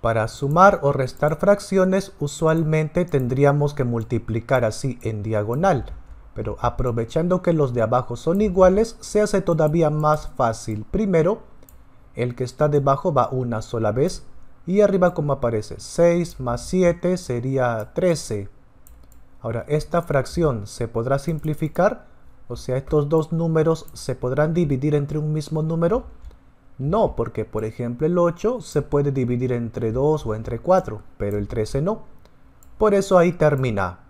Para sumar o restar fracciones usualmente tendríamos que multiplicar así en diagonal, pero aprovechando que los de abajo son iguales se hace todavía más fácil. Primero, el que está debajo va una sola vez y arriba como aparece 6 más 7 sería 13. Ahora esta fracción se podrá simplificar, o sea estos dos números se podrán dividir entre un mismo número no, porque por ejemplo el 8 se puede dividir entre 2 o entre 4, pero el 13 no. Por eso ahí termina.